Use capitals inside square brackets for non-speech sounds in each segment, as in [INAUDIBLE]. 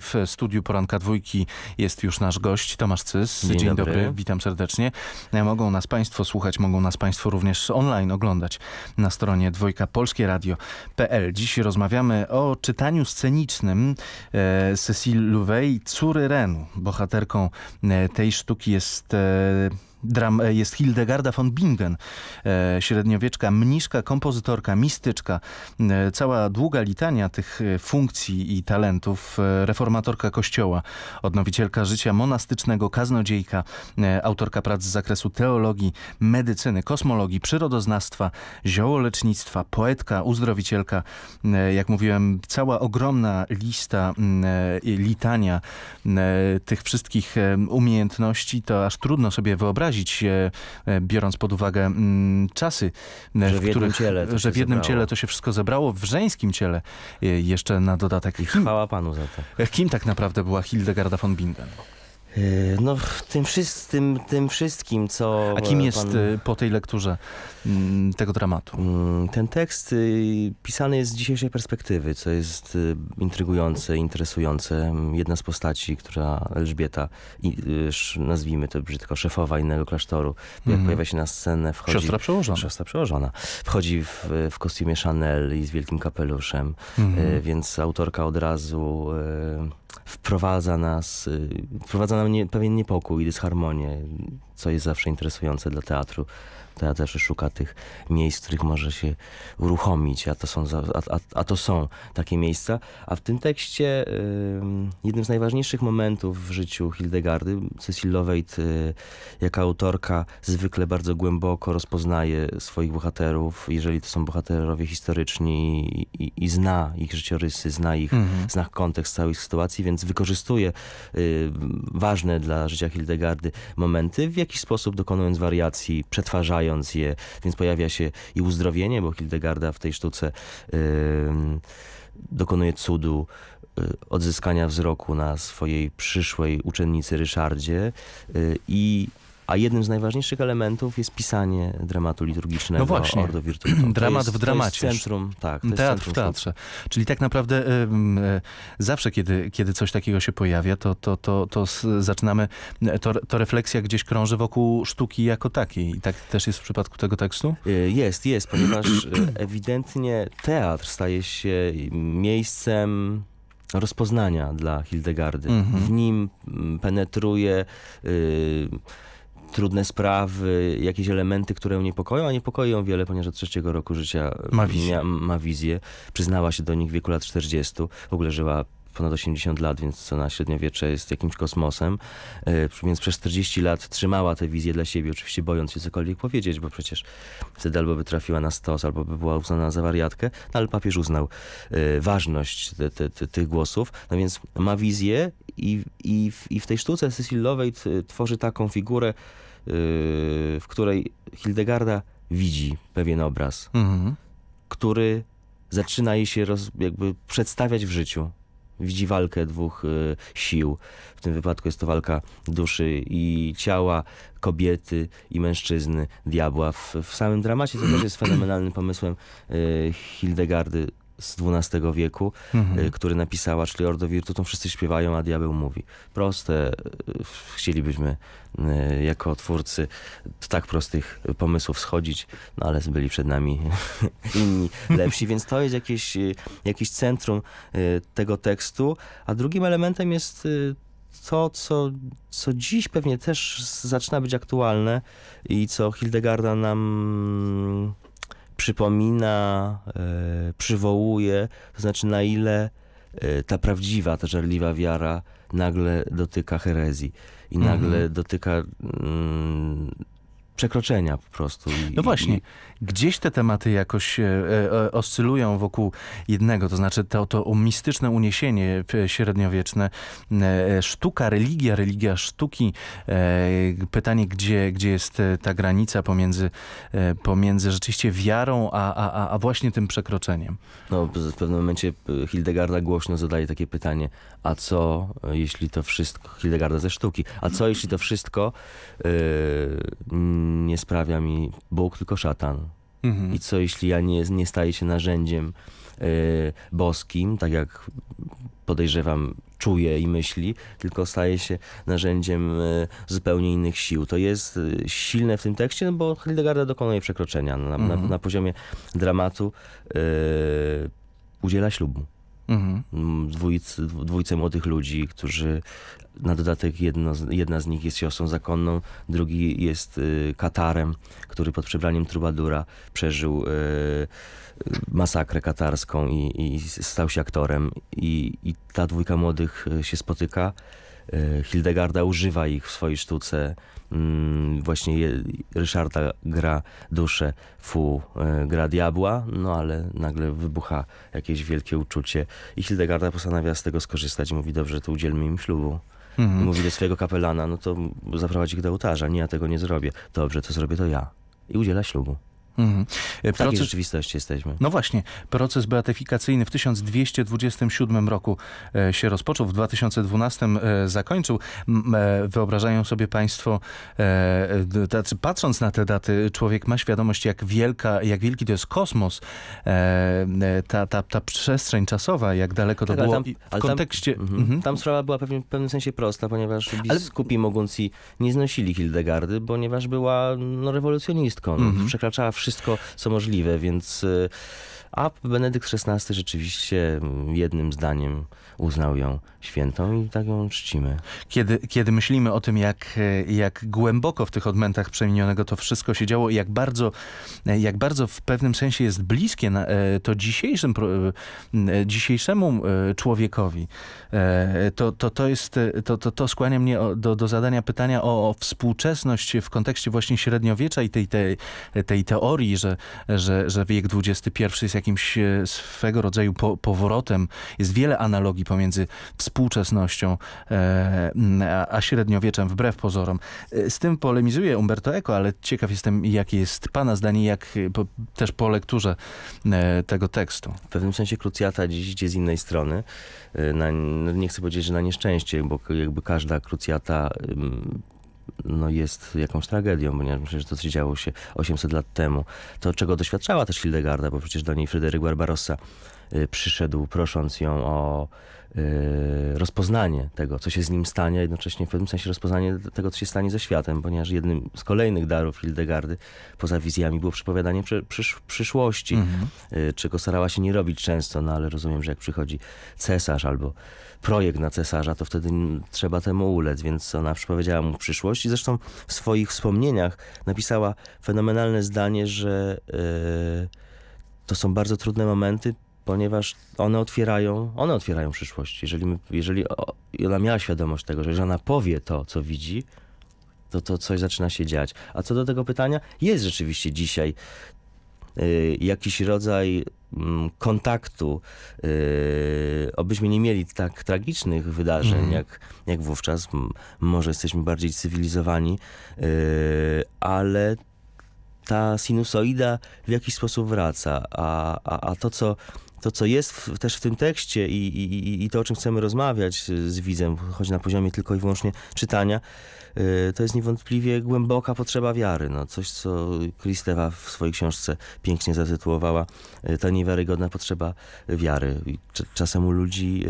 W studiu Poranka Dwójki jest już nasz gość Tomasz Cys. Dzień, Dzień dobry. dobry. witam serdecznie. E, mogą nas Państwo słuchać, mogą nas Państwo również online oglądać na stronie dwójka polskieradio.pl. Dziś rozmawiamy o czytaniu scenicznym e, Cecil Louvet, córy Renu. Bohaterką e, tej sztuki jest... E, dram e, jest Hildegarda von Bingen, e, średniowieczka mniszka, kompozytorka, mistyczka. E, cała długa litania tych funkcji i talentów, reformatorka kościoła, odnowicielka życia monastycznego, kaznodziejka, autorka prac z zakresu teologii, medycyny, kosmologii, przyrodoznawstwa, ziołolecznictwa, poetka, uzdrowicielka. Jak mówiłem, cała ogromna lista mm, litania tych wszystkich umiejętności, to aż trudno sobie wyobrazić, wyobrazić, e, e, biorąc pod uwagę mm, czasy, e, że w, w jednym, ciele, to że w jednym ciele to się wszystko zebrało, w żeńskim ciele jeszcze na dodatek. I chwała panu za to. Kim tak naprawdę była Hildegarda von Bingen? E, no, tym wszystkim, tym wszystkim, co. A kim e, jest pan... E, po tej lekturze mm, tego dramatu? Mm, ten tekst y, pisany jest z dzisiejszej perspektywy, co jest y, intrygujące, interesujące. Jedna z postaci, która Elżbieta, nazwijmy to brzydko, szefowa innego klasztoru, jak mhm. pojawia się na scenę, wchodzi. Siostra przełożona. Siostra przełożona. Wchodzi w, w kostiumie Chanel i z wielkim kapeluszem, mm. więc autorka od razu wprowadza nas, y, wprowadza na mnie pewien niepokój i dysharmonię co jest zawsze interesujące dla teatru. Teatr szuka tych miejsc, w których może się uruchomić, a to są, a, a, a to są takie miejsca. A w tym tekście jednym z najważniejszych momentów w życiu Hildegardy, Cecil Loveit y, jako autorka zwykle bardzo głęboko rozpoznaje swoich bohaterów, jeżeli to są bohaterowie historyczni i, i, i zna ich życiorysy, zna ich, mhm. zna kontekst całej sytuacji, więc wykorzystuje y, ważne dla życia Hildegardy momenty, w jakiś sposób dokonując wariacji, przetwarzając je, więc pojawia się i uzdrowienie, bo Hildegarda w tej sztuce dokonuje cudu y, odzyskania wzroku na swojej przyszłej uczennicy Ryszardzie y, i a jednym z najważniejszych elementów jest pisanie dramatu liturgicznego. No właśnie. Ordo Virtutum. Dramat jest, w dramacie. To jest centrum, tak. To Teatr centrum w teatrze. Sztuki. Czyli tak naprawdę e, zawsze, kiedy, kiedy coś takiego się pojawia, to, to, to, to zaczynamy, e, to, to refleksja gdzieś krąży wokół sztuki jako takiej. I tak też jest w przypadku tego tekstu? E, jest, jest, ponieważ ewidentnie teatr staje się miejscem rozpoznania dla Hildegardy. Mhm. W nim mm, penetruje... Y trudne sprawy, jakieś elementy, które ją niepokoją, a niepokoją ją wiele, ponieważ od trzeciego roku życia ma wizję. Mia, ma wizję. Przyznała się do nich w wieku lat 40. W ogóle żyła ponad 80 lat, więc co na średniowiecze jest jakimś kosmosem. E, więc przez 40 lat trzymała tę wizję dla siebie, oczywiście bojąc się cokolwiek powiedzieć, bo przecież wtedy albo by trafiła na stos, albo by była uznana za wariatkę, no ale papież uznał e, ważność te, te, te, tych głosów. No więc ma wizję i, i, w, i w tej sztuce Cecil tworzy taką figurę, yy, w której Hildegarda widzi pewien obraz, mhm. który zaczyna jej się roz, jakby przedstawiać w życiu. Widzi walkę dwóch y, sił. W tym wypadku jest to walka duszy i ciała, kobiety i mężczyzny, diabła. W, w samym dramacie, to też jest [CLEARS THROAT] fenomenalnym pomysłem y, Hildegardy, z XII wieku, mhm. Y, który napisała, czyli Ordo Virtutum, wszyscy śpiewają, a diabeł mówi. Proste, y, chcielibyśmy y, jako twórcy tak prostych pomysłów schodzić, no ale byli przed nami [LAUGHS] inni lepsi, [LAUGHS] więc to jest jakieś, jakieś centrum tego tekstu, a drugim elementem jest to, co, co dziś pewnie też zaczyna być aktualne i co Hildegarda nam przypomina, e, przywołuje, to znaczy na ile e, ta prawdziwa, ta żarliwa wiara nagle dotyka herezji i nagle mhm. dotyka mm, przekroczenia po prostu. I, no właśnie, i... gdzieś te tematy jakoś e, e, oscylują wokół jednego, to znaczy to, to mistyczne uniesienie e, średniowieczne, e, sztuka, religia, religia sztuki, e, pytanie, gdzie, gdzie jest e, ta granica pomiędzy, pomiędzy rzeczywiście wiarą, a, a, a właśnie tym przekroczeniem. No, w pewnym momencie Hildegarda głośno zadaje takie pytanie, a co jeśli to wszystko, Hildegarda ze sztuki, a co jeśli to wszystko nie sprawia mi Bóg, tylko szatan. Mhm. I co jeśli ja nie, nie staję się narzędziem y, boskim, tak jak podejrzewam, czuje i myśli, tylko staje się narzędziem y, zupełnie innych sił. To jest y, silne w tym tekście, no bo Hildegarda dokonuje przekroczenia. Na, mhm. na, na poziomie dramatu udziela ślubu. Mhm. Mm, dwójcy, dwójce młodych ludzi, którzy na dodatek jedno, jedna z nich jest siostrą zakonną, drugi jest y, Katarem, który pod przebraniem Trubadura przeżył y, y, masakrę katarską i, i, stał się aktorem. I, I, ta dwójka młodych y, się spotyka. Y, Hildegarda używa ich w swojej sztuce Mm, właśnie Ryszarda gra duszę, Fu e, gra diabła, no ale nagle wybucha jakieś wielkie uczucie i Hildegarda postanawia z tego skorzystać. Mówi, dobrze, to udzielmy im ślubu. Mhm. Mówi do swojego kapelana, no to zaprowadź ich do ołtarza. Nie, ja tego nie zrobię. Dobrze, to zrobię to ja. I udziela ślubu. Mhm. W proces... takiej rzeczywistości jesteśmy. No właśnie, proces beatyfikacyjny w 1227 roku e, się rozpoczął, w 2012 e, zakończył. E, wyobrażają sobie państwo, patrząc na te daty, człowiek ma świadomość, jak wielka, jak wielki to jest kosmos, ta, ta, ta przestrzeń czasowa, jak daleko to tak, było tam, w kontekście... Tam, mhm. mhm. tam, sprawa była pewnie, w pewnym sensie prosta, ponieważ biskupi ale... Moguncji nie znosili Hildegardy, ponieważ była no, rewolucjonistką. No, mhm. Przekraczała wszystko wszystko, co możliwe, więc y, a Benedykt XVI rzeczywiście mm, jednym zdaniem uznał ją świętą i tak ją czcimy. Kiedy, kiedy myślimy o tym, jak, jak głęboko w tych odmętach przemienionego to wszystko się działo i jak bardzo, jak bardzo w pewnym sensie jest bliskie na, e, to dzisiejszym, e, dzisiejszemu e, człowiekowi, to, to, to, jest, to, to, to skłania mnie do, do zadania pytania o, o współczesność w kontekście właśnie średniowiecza i tej, tej, tej teorii, że, że, że wiek XXI jest jak jakimś e, swego rodzaju po, powrotem. Jest wiele analogii pomiędzy współczesnością e, a średniowieczem, wbrew pozorom. E, z tym polemizuje Umberto Eco, ale ciekaw jestem, jakie jest pana zdanie, jak e, po, też po lekturze e, tego tekstu. W pewnym sensie krucjata dziś idzie z innej strony. Na, no, nie chcę powiedzieć, że na nieszczęście, bo jakby każda krucjata no jest jakąś tragedią, ponieważ myślę, że to, co działo się 800 lat temu, to czego doświadczała też Hildegarda, bo przecież do niej Fryderyk Barbarossa Y, przyszedł, prosząc ją o y, rozpoznanie tego, co się z nim stanie, a jednocześnie w pewnym sensie rozpoznanie tego, co się stanie ze światem, ponieważ jednym z kolejnych darów Hildegardy, poza wizjami, było przypowiadanie przysz przyszłości, mhm. Y, czego starała się nie robić często, no ale rozumiem, że jak przychodzi cesarz albo projekt na cesarza, to wtedy trzeba temu ulec, więc ona przypowiedziała mu przyszłość i zresztą w swoich wspomnieniach napisała fenomenalne zdanie, że yy, to są bardzo trudne momenty, ponieważ one otwierają, one otwierają przyszłość. Jeżeli, my, jeżeli ona miała świadomość tego, że ona powie to, co widzi, to, to coś zaczyna się dziać. A co do tego pytania, jest rzeczywiście dzisiaj y, jakiś rodzaj mm, kontaktu, y, obyśmy nie mieli tak tragicznych wydarzeń, mm. jak, jak wówczas. Może jesteśmy bardziej cywilizowani, y, ale ta sinusoida w jakiś sposób wraca, a, a, a to, co to, co jest w, też w tym tekście i, i, i to, o czym chcemy rozmawiać z widzem, choć na poziomie tylko i wyłącznie czytania, y, to jest niewątpliwie głęboka potrzeba wiary. No, coś, co Kristewa w swojej książce pięknie zatytułowała y, ta niewiarygodna potrzeba wiary. Czasem u ludzi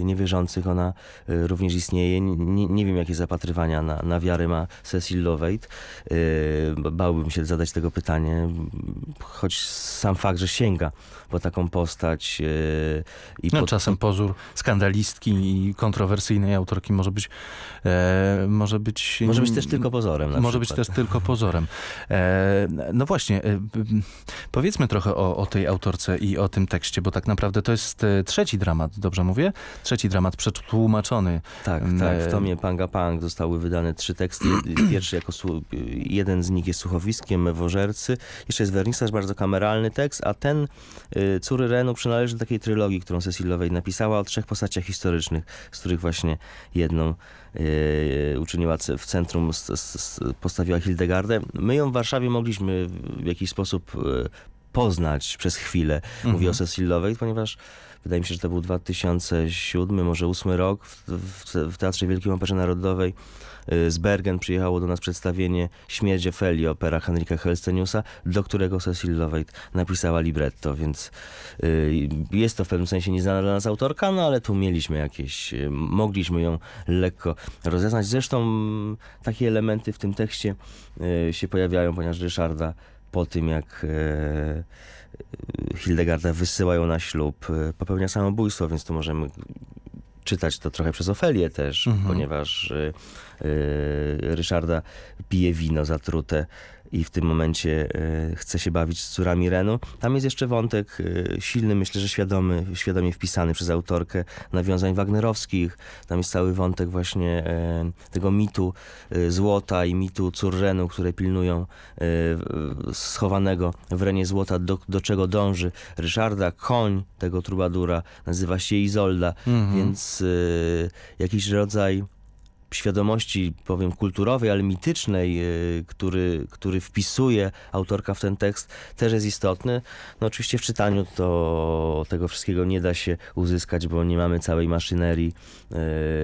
y, niewierzących ona również istnieje. Nie, nie wiem, jakie zapatrywania na, na wiary ma Cecil Loveit. Bałbym się zadać tego pytanie, choć sam fakt, że sięga po taką postać, postać. E, I no, pod... Czasem pozór skandalistki i kontrowersyjnej autorki może być... E, może być, może być też tylko pozorem. Może przykład. być też tylko pozorem. E, no właśnie, e, powiedzmy trochę o, o tej autorce i o tym tekście, bo tak naprawdę to jest e, trzeci dramat, dobrze mówię? Trzeci dramat przetłumaczony. Tak, mm, tak. W e, tomie Panga Pang zostały wydane trzy teksty. [CLEARS THROAT] Pierwszy jako jeden z nich jest słuchowiskiem Wożercy. Jeszcze jest wernisaż, bardzo kameralny tekst, a ten y, Córy Renu przynależy do takiej trylogii, którą Cecil Lowej napisała o trzech postaciach historycznych, z których właśnie jedną yy, uczyniła w centrum, postawiła Hildegardę. My ją w Warszawie mogliśmy w jakiś sposób e, poznać przez chwilę. Mówię mhm. o Cecilowej, ponieważ wydaje mi się, że to był 2007, może 8 rok w, w, w Teatrze wielkiej Operze Narodowej y, z Bergen przyjechało do nas przedstawienie Śmierdzie Feli, opera Henryka Helsteniusa, do którego Cecil Lovett napisała libretto, więc y, jest to w pewnym sensie nieznana dla nas autorka, no ale tu mieliśmy jakieś, y, mogliśmy ją lekko rozeznać. Zresztą mm, takie elementy w tym tekście się pojawiają, ponieważ Ryszarda po tym, jak e, Hildegarda wysyłają na ślub, e, popełnia samobójstwo, więc tu możemy czytać to trochę przez Ofelię też, mhm. ponieważ e, Ryszarda pije wino zatrute i w tym momencie e, chce się bawić z córami Renu. Tam jest jeszcze wątek e, silny, myślę, że świadomy, świadomie wpisany przez autorkę nawiązań wagnerowskich. Tam jest cały wątek właśnie e, tego mitu złota i mitu cór Renu, które pilnują schowanego w Renie złota, do, do czego dąży Ryszarda. Koń tego trubadura nazywa się Izolda, mhm. więc jakiś rodzaj świadomości, powiem, kulturowej, ale mitycznej, y, który, który wpisuje autorka w ten tekst, też jest istotny. No oczywiście w czytaniu to tego wszystkiego nie da się uzyskać, bo nie mamy całej maszynerii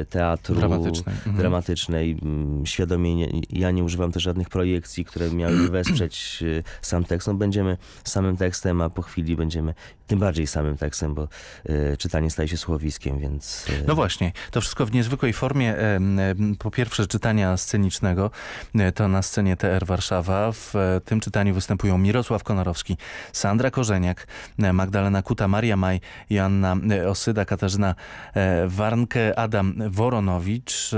y, teatru dramatycznej, mhm. dramatycznej mm, świadomie. Nie, ja nie używam też żadnych projekcji, które miały [CLEARS THROAT] wesprzeć y, sam tekst. No będziemy samym tekstem, a po chwili będziemy tym bardziej samym tekstem, bo czytanie staje się słowiskiem, więc... No właśnie, to wszystko w niezwykłej formie po pierwsze czytania scenicznego, e, to na scenie TR Warszawa. W e, tym czytaniu występują Mirosław Konorowski, Sandra Korzeniak, e, Magdalena Kuta, Maria Maj, Joanna Osyda, Katarzyna Warnke, Adam Woronowicz.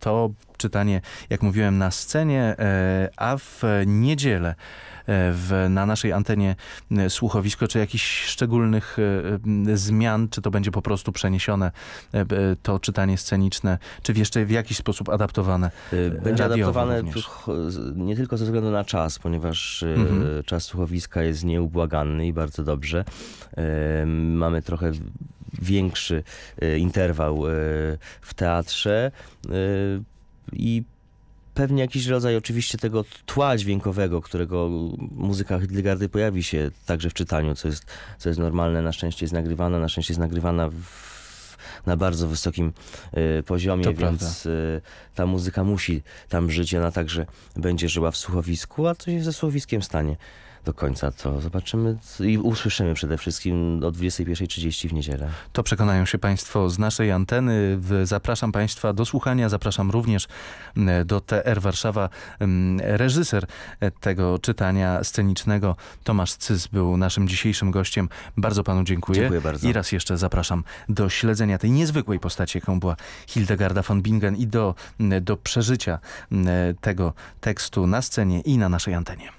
To czytanie, jak mówiłem, na scenie, e, a w niedzielę e, w, na naszej antenie e, słuchowisko, czy jakichś szczególnych zmian, czy to będzie po prostu przeniesione to czytanie sceniczne, czy jeszcze w jakiś sposób adaptowane? Będzie adaptowane również. nie tylko ze względu na czas, ponieważ mhm. czas słuchowiska jest nieubłagany i bardzo dobrze. Mamy trochę większy interwał w teatrze i pewnie jakiś rodzaj oczywiście tego tła dźwiękowego, którego muzyka Hildgardy pojawi się także w czytaniu, co jest, co jest normalne, na szczęście jest nagrywana, na szczęście jest nagrywana w, na bardzo wysokim y, poziomie, to więc y, ta muzyka musi tam żyć, ona także będzie żyła w słuchowisku, a co się ze słuchowiskiem stanie? do końca, to zobaczymy i usłyszymy przede wszystkim o 21.30 w niedzielę. To przekonają się Państwo z naszej anteny. Zapraszam Państwa do słuchania, zapraszam również do TR Warszawa. Reżyser e, tego czytania scenicznego Tomasz Cys był naszym dzisiejszym gościem. Bardzo Panu dziękuję. Dziękuję bardzo. I raz jeszcze zapraszam do śledzenia tej niezwykłej postaci, jaką była Hildegarda von Bingen i do, do przeżycia tego tekstu na scenie i na naszej antenie.